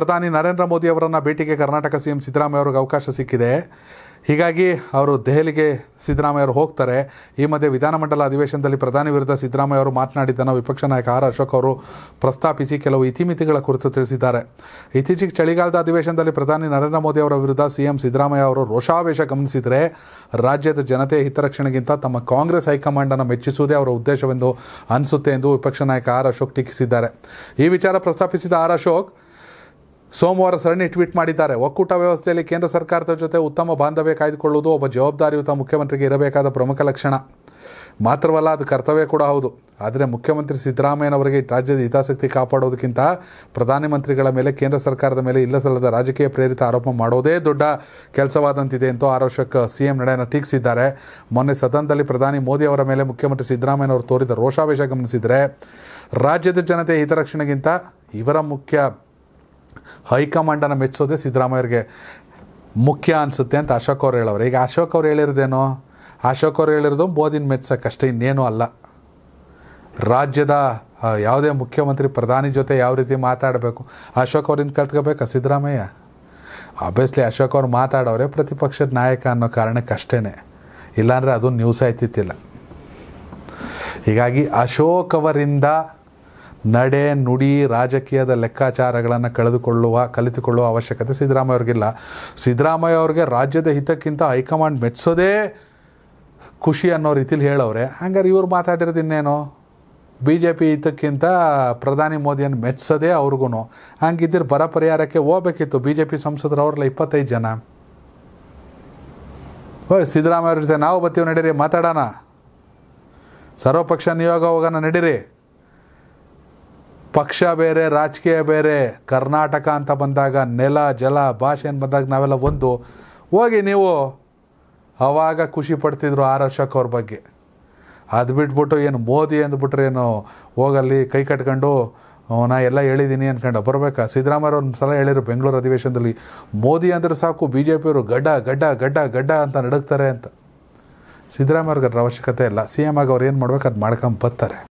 ಪ್ರಧಾನಿ ನರೇಂದ್ರ ಮೋದಿ ಅವರನ್ನ ಭೇಟಿಗೆ ಕರ್ನಾಟಕ ಸಿ ಎಂ ಸಿದ್ದರಾಮಯ್ಯ ಅವ್ರಿಗೆ ಅವಕಾಶ ಸಿಕ್ಕಿದೆ ಹೀಗಾಗಿ ಅವರು ದೆಹಲಿಗೆ ಸಿದ್ದರಾಮಯ್ಯ ಅವರು ಹೋಗ್ತಾರೆ ಈ ಮಧ್ಯೆ ವಿಧಾನಮಂಡಲ ಅಧಿವೇಶನದಲ್ಲಿ ಪ್ರಧಾನಿ ವಿರುದ್ಧ ಸಿದ್ದರಾಮಯ್ಯ ಅವರು ಮಾತನಾಡಿದ್ದನ್ನು ವಿಪಕ್ಷ ನಾಯಕ ಆರ್ ಅಶೋಕ್ ಅವರು ಪ್ರಸ್ತಾಪಿಸಿ ಕೆಲವು ಇತಿಮಿತಿಗಳ ಕುರಿತು ತಿಳಿಸಿದ್ದಾರೆ ಇತ್ತೀಚೆಗೆ ಚಳಿಗಾಲದ ಅಧಿವೇಶನದಲ್ಲಿ ಪ್ರಧಾನಿ ನರೇಂದ್ರ ಮೋದಿ ಅವರ ವಿರುದ್ಧ ಸಿ ಎಂ ಸಿದ್ದರಾಮಯ್ಯ ಅವರು ರೋಷಾವೇಶ ಗಮನಿಸಿದರೆ ರಾಜ್ಯದ ಜನತೆಯ ಹಿತರಕ್ಷಣೆಗಿಂತ ತಮ್ಮ ಕಾಂಗ್ರೆಸ್ ಹೈಕಮಾಂಡನ್ನು ಮೆಚ್ಚಿಸುವುದೇ ಅವರ ಉದ್ದೇಶವೆಂದು ಅನಿಸುತ್ತೆ ಎಂದು ವಿಪಕ್ಷ ನಾಯಕ ಆರ್ ಅಶೋಕ್ ಟೀಕಿಸಿದ್ದಾರೆ ಈ ವಿಚಾರ ಪ್ರಸ್ತಾಪಿಸಿದ ಆರ್ ಅಶೋಕ್ ಸೋಮವಾರ ಸರಣಿ ಟ್ವೀಟ್ ಮಾಡಿದ್ದಾರೆ ಒಕ್ಕೂಟ ವ್ಯವಸ್ಥೆಯಲ್ಲಿ ಕೇಂದ್ರ ಸರ್ಕಾರದ ಜೊತೆ ಉತ್ತಮ ಬಾಂಧವ್ಯ ಕಾಯ್ದುಕೊಳ್ಳುವುದು ಒಬ್ಬ ಜವಾಬ್ದಾರಿಯುತ ಮುಖ್ಯಮಂತ್ರಿಗೆ ಇರಬೇಕಾದ ಪ್ರಮುಖ ಲಕ್ಷಣ ಮಾತ್ರವಲ್ಲ ಅದು ಕರ್ತವ್ಯ ಕೂಡ ಹೌದು ಆದರೆ ಮುಖ್ಯಮಂತ್ರಿ ಸಿದ್ದರಾಮಯ್ಯನವರಿಗೆ ರಾಜ್ಯದ ಹಿತಾಸಕ್ತಿ ಕಾಪಾಡೋದಕ್ಕಿಂತ ಪ್ರಧಾನಮಂತ್ರಿಗಳ ಮೇಲೆ ಕೇಂದ್ರ ಸರ್ಕಾರದ ಮೇಲೆ ಇಲ್ಲ ಸಲ್ಲದ ರಾಜಕೀಯ ಪ್ರೇರಿತ ಆರೋಪ ಮಾಡೋದೇ ದೊಡ್ಡ ಕೆಲಸವಾದಂತಿದೆ ಎಂದು ಆರೋಪಕ್ಕೆ ಸಿ ಎಂ ನಡೆಯನ್ನು ಟೀಕಿಸಿದ್ದಾರೆ ಮೊನ್ನೆ ಸದನದಲ್ಲಿ ಪ್ರಧಾನಿ ಮೋದಿ ಅವರ ಮೇಲೆ ಮುಖ್ಯಮಂತ್ರಿ ಸಿದ್ದರಾಮಯ್ಯನವರು ತೋರಿದ ರೋಷಾವೇಶ ಗಮನಿಸಿದರೆ ರಾಜ್ಯದ ಜನತೆ ಹಿತರಕ್ಷಣೆಗಿಂತ ಇವರ ಮುಖ್ಯ ಹೈಕಮಾಂಡನ್ನು ಮೆಚ್ಚೋದೆ ಸಿದ್ದರಾಮಯ್ಯರಿಗೆ ಮುಖ್ಯ ಅನಿಸುತ್ತೆ ಅಂತ ಅಶೋಕ್ ಅವ್ರು ಹೇಳೋರು ಈಗ ಅಶೋಕ್ ಅವ್ರು ಹೇಳಿರೋದೇನೋ ಅಶೋಕ್ ಅವ್ರು ಹೇಳಿರೋದು ಮೋದಿನ ಅಷ್ಟೇ ಇನ್ನೇನೂ ಅಲ್ಲ ರಾಜ್ಯದ ಯಾವುದೇ ಮುಖ್ಯಮಂತ್ರಿ ಪ್ರಧಾನಿ ಜೊತೆ ಯಾವ ರೀತಿ ಮಾತಾಡಬೇಕು ಅಶೋಕ್ ಅವ್ರಿಂದ ಕಲ್ತ್ಕೋಬೇಕಾ ಸಿದ್ದರಾಮಯ್ಯ ಆಬ್ವಿಯಸ್ಲಿ ಅಶೋಕ್ ಅವ್ರು ಮಾತಾಡೋರೆ ಪ್ರತಿಪಕ್ಷದ ನಾಯಕ ಅನ್ನೋ ಕಾರಣಕ್ಕಷ್ಟೇ ಇಲ್ಲಾಂದರೆ ಅದು ನ್ಯೂಸ್ ಆಯ್ತಿತ್ತಿಲ್ಲ ಹೀಗಾಗಿ ಅಶೋಕ್ ಅವರಿಂದ ನಡೆ ನುಡಿ ರಾಜಕೀಯದ ಲೆಕ್ಕಾಚಾರಗಳನ್ನು ಕಳೆದುಕೊಳ್ಳುವ ಕಲಿತುಕೊಳ್ಳುವ ಅವಶ್ಯಕತೆ ಸಿದ್ದರಾಮಯ್ಯ ಅವ್ರಿಗಿಲ್ಲ ಸಿದ್ದರಾಮಯ್ಯ ಅವ್ರಿಗೆ ರಾಜ್ಯದ ಹಿತಕ್ಕಿಂತ ಹೈಕಮಾಂಡ್ ಮೆಚ್ಚೋದೇ ಖುಷಿ ಅನ್ನೋ ರೀತಿಲಿ ಹೇಳೋರೆ ಹಂಗಾರೆ ಇವ್ರು ಮಾತಾಡಿರೋದು ಇನ್ನೇನು ಬಿ ಜೆ ಪಿ ಇದಕ್ಕಿಂತ ಪ್ರಧಾನಿ ಮೋದಿಯನ್ನು ಮೆಚ್ಚಿಸೋದೇ ಅವ್ರಿಗೂ ಹಂಗಿದ್ದರೆ ಬರ ಪರಿಹಾರಕ್ಕೆ ಹೋಗ್ಬೇಕಿತ್ತು ಬಿ ಜೆ ಪಿ ಸಂಸದರು ಅವ್ರಲ್ಲ ಇಪ್ಪತ್ತೈದು ಜನ ಓಯ್ ಸಿದ್ದರಾಮಯ್ಯ ಅವ್ರ ಜೊತೆ ನಾವು ಬರ್ತೀವಿ ನಡೀರಿ ಮಾತಾಡೋಣ ಸರ್ವಪಕ್ಷ ನಿಯೋಗ ಹೋಗೋಣ ನಡೀರಿ ಪಕ್ಷ ಬೇರೆ ರಾಜಕೀಯ ಬೇರೆ ಕರ್ನಾಟಕ ಅಂತ ಬಂದಾಗ ನೆಲ ಜಲ ಭಾಷೆ ಅಂತ ಬಂದಾಗ ನಾವೆಲ್ಲ ಒಂದು ಹೋಗಿ ನೀವು ಅವಾಗ ಖುಷಿ ಪಡ್ತಿದ್ರು ಆರ್ ವರ್ಷಕ್ಕೆ ಅವ್ರ ಬಗ್ಗೆ ಅದು ಬಿಟ್ಬಿಟ್ಟು ಏನು ಮೋದಿ ಅಂದ್ಬಿಟ್ರೆ ಏನು ಹೋಗಲ್ಲಿ ಕೈ ಕಟ್ಕೊಂಡು ನಾ ಎಲ್ಲ ಹೇಳಿದ್ದೀನಿ ಅಂದ್ಕೊಂಡು ಬರಬೇಕಾ ಸಿದ್ದರಾಮಯ್ಯ ಒಂದು ಸಲ ಹೇಳಿದರು ಬೆಂಗಳೂರು ಅಧಿವೇಶನದಲ್ಲಿ ಮೋದಿ ಅಂದರೆ ಸಾಕು ಬಿ ಜೆ ಪಿಯವರು ಗಡ್ಡ ಗಡ್ಡ ಗಡ್ಡ ಗಡ್ಡ ಅಂತ ನಡುಗ್ತಾರೆ ಅಂತ ಸಿದ್ದರಾಮಯ್ಯವ್ರಿಗೆ ಅದರ ಅವಶ್ಯಕತೆ ಇಲ್ಲ ಸಿ ಎಮ್ ಆಗಿ ಅವ್ರು ಏನು ಮಾಡ್ಬೇಕು ಅದು ಮಾಡ್ಕೊಂಡು